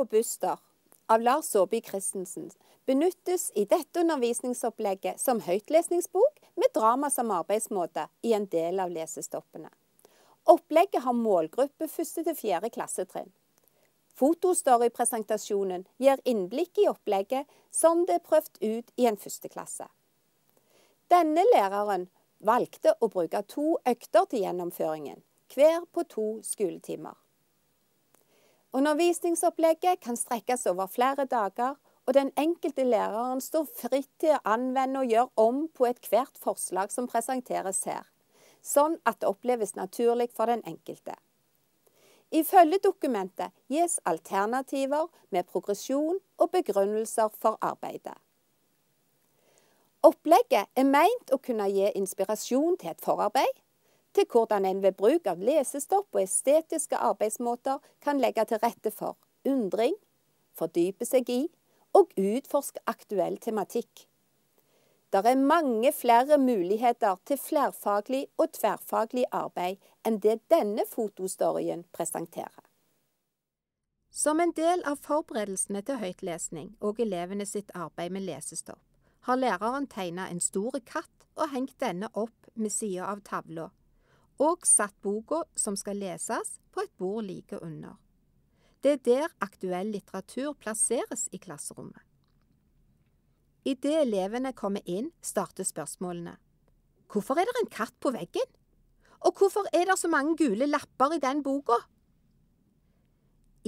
og Buster av Lars Saabye Christensen benyttes i dette undervisningsopplegget som høytlesningsbok med drama som arbeidsmåte i en del av lesestoppene. Opplegget har målgruppe 1. til 4. klassetrinn. presentasjonen gir innblikk i opplegget som det er prøvd ut i en førsteklasse. Denne læreren valgte å bruke to økter til gjennomføringen, hver på to skoletimer. Undervisningsopplegget kan strekkes over flere dager, og den enkelte læreren står fritt til å anvende og gjøre om på ethvert forslag som presenteres her, sånn at det oppleves naturlig for den enkelte. Ifølge dokumentet gis alternativer med progresjon og begrunnelser for arbeidet. Opplegget er meint å kunne gi inspirasjon til et forarbeid, til hvordan en ved bruk av lesestopp og estetiske arbeidsmåter kan legge til rette for undring, fordype seg i og utforske aktuell tematikk. Der er mange flere muligheter til flerfaglig og tverrfaglig arbeid enn det denne fotostoryen presenterer. Som en del av forberedelsene til høytlesning og elevene sitt arbeid med lesestopp, har læreren tegna en stor katt og hengt denne opp med sida av tavla og satt boka som skal leses, på et bord like under. Det er der aktuell litteratur plasseres i klasserommet. Idet elevene kommer inn, starter spørsmålene. Hvorfor er det en katt på veggen? Og hvorfor er det så mange gule lapper i den boka?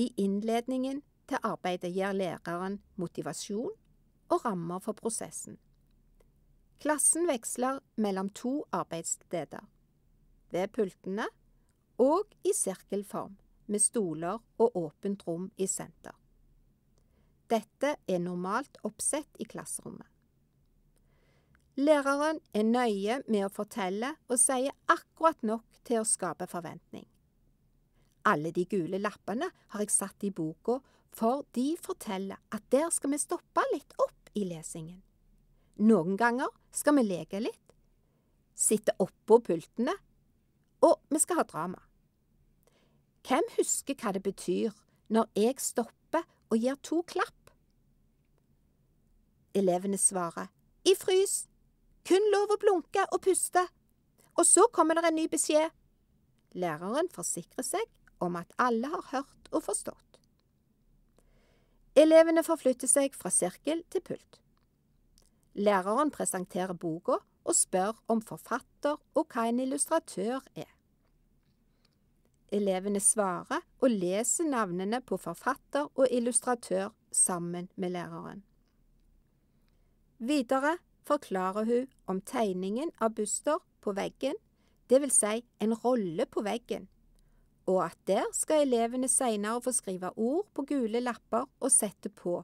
I innledningen til arbeidet gir læreren motivasjon og rammer for prosessen. Klassen veksler mellom to arbeidssteder ved pultene og i sirkelform, med stoler og åpent rom i senter. Dette er normalt oppsett i klasserommet. Læreren er nøye med å fortelle og sier akkurat nok til å skape forventning. Alle de gule lappene har jeg satt i boka, for de forteller at der skal vi stoppe litt opp i lesingen. Noen ganger skal vi leke litt, sitte oppå pultene og vi skal ha drama. Hvem husker hva det betyr når jeg stopper og gir to klapp? Elevene svarer i frys, kun lov å blunke og puste, og så kommer det en ny beskjed. Læreren forsikrer seg om at alle har hørt og forstått. Elevene forflytter seg fra sirkel til pult. Læreren presenterer boka og spør om forfatter og hva en illustratør er elevene svare og lese navnene på forfatter og illustratør sammen med læreren. Videre forklarer hun om tegningen av Buster på veggen, dvs. Si en rolle på veggen, og at der skal elevene senere få skrive ord på gule lapper og sette på,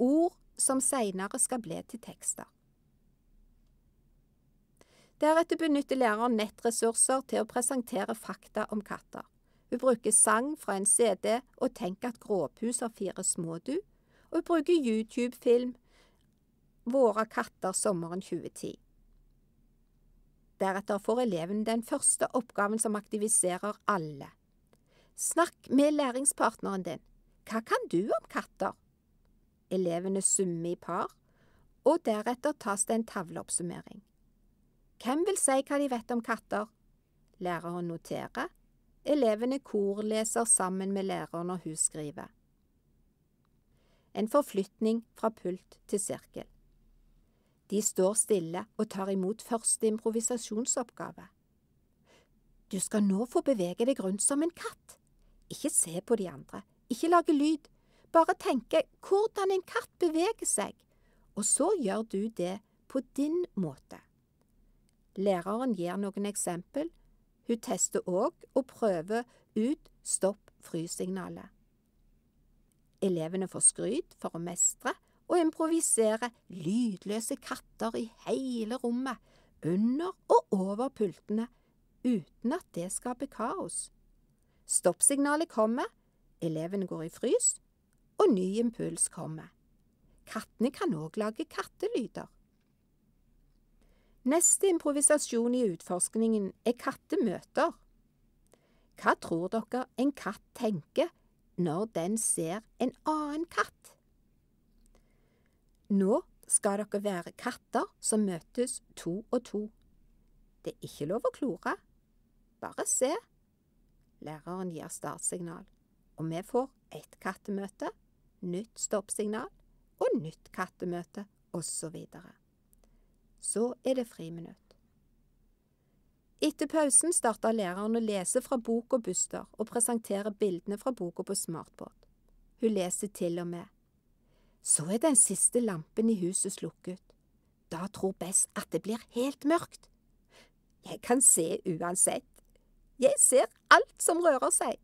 ord som senere skal bli til tekster. Deretter benytter læreren nettressurser til å presentere fakta om katter. Hun bruker sang fra en CD og Tenk at gråpus har fire små du. og hun bruker YouTube-film Våre katter sommeren 2010. Deretter får eleven den første oppgaven som aktiviserer alle. Snakk med læringspartneren din. Hva kan du om katter? Elevene summer i par, og deretter tas det en tavleoppsummering. Hvem vil si hva de vet om katter? Læreren noterer, Elevene korleser sammen med læreren når hun skriver. En forflytning fra pult til sirkel. De står stille og tar imot første improvisasjonsoppgave. Du skal nå få bevege deg rundt som en katt. Ikke se på de andre, ikke lage lyd, bare tenke hvordan en katt beveger seg, og så gjør du det på din måte. Læreren gir noen eksempel, hun tester òg og prøver ut stopp-frys-signalet. Elevene får skryt for å mestre og improvisere lydløse katter i hele rommet, under og over pultene, uten at det skaper kaos. Stoppsignalet kommer, elevene går i frys, og ny impuls kommer. Kattene kan òg lage kattelyder. Neste improvisasjon i utforskningen er kattemøter. Hva tror dere en katt tenker når den ser en annen katt? Nå skal dere være katter som møtes to og to. Det er ikke lov å klore. Bare se. Læreren gir startsignal, og vi får ett kattemøte, nytt stoppsignal og nytt kattemøte, osv. Så er det friminutt. Etter pausen starter læreren å lese fra bok og Buster og presentere bildene fra boka på smartboard. Hun leser til og med. Så er den siste lampen i huset slukket. Da tror Bess at det blir helt mørkt. Jeg kan se uansett. Jeg ser alt som rører seg.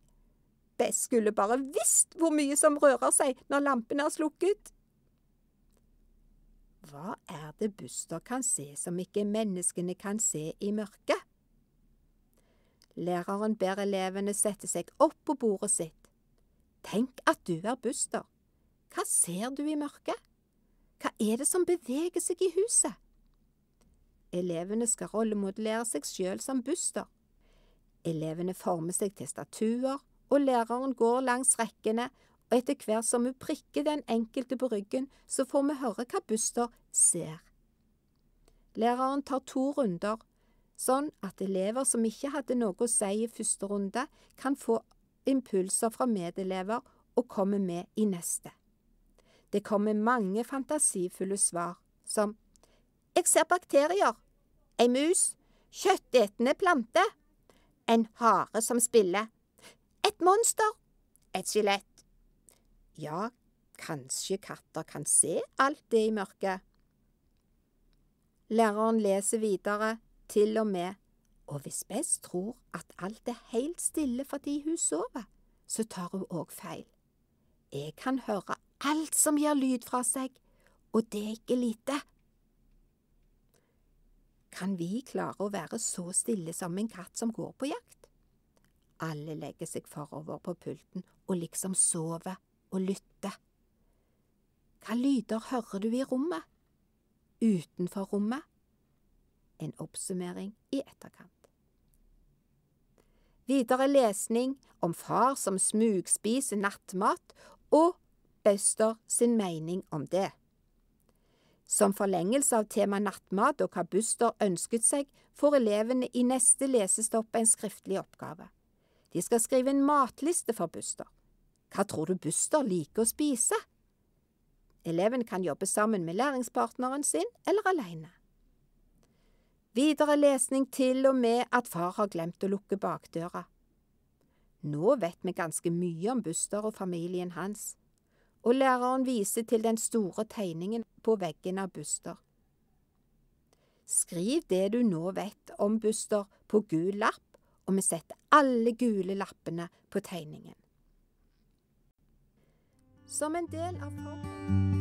Bess skulle bare visst hvor mye som rører seg når lampen er slukket. Hva er det Buster kan se som ikke menneskene kan se i mørket? Læreren ber elevene sette seg opp på bordet sitt. Tenk at du er Buster. Hva ser du i mørket? Hva er det som beveger seg i huset? Elevene skal rollemodellere seg selv som Buster. Elevene former seg til statuer, og læreren går langs rekkene og etter hvert som vi prikker den enkelte på ryggen, så får vi høre hva Buster ser. Læreren tar to runder, sånn at elever som ikke hadde noe å si i første runde, kan få impulser fra medelever og komme med i neste. Det kommer mange fantasifulle svar, som Jeg ser bakterier. Ei mus. Kjøttetende plante. En hare som spiller. Et monster. Et skjelett. Ja, kanskje katter kan se alt det i mørket. Læreren leser videre, til og med, og hvis Bess tror at alt er helt stille fordi hun sover, så tar hun òg feil. Jeg kan høre alt som gir lyd fra seg, og det er ikke lite. Kan vi klare å være så stille som en katt som går på jakt? Alle legger seg forover på pulten og liksom sover og lytte. Hva lyder hører du i rommet? Utenfor rommet? En oppsummering i etterkant. Videre lesning om far som smugspiser nattmat, og Buster sin mening om det. Som forlengelse av tema nattmat og hva Buster ønsket seg, får elevene i neste lesestopp en skriftlig oppgave. De skal skrive en matliste for Buster. Hva tror du Buster liker å spise? Eleven kan jobbe sammen med læringspartneren sin eller alene. Videre lesning til og med at far har glemt å lukke bakdøra. Nå vet vi ganske mye om Buster og familien hans, og læreren viser til den store tegningen på veggen av Buster. Skriv det du nå vet om Buster på gul lapp, og vi setter alle gule lappene på tegningen. Som en del av formen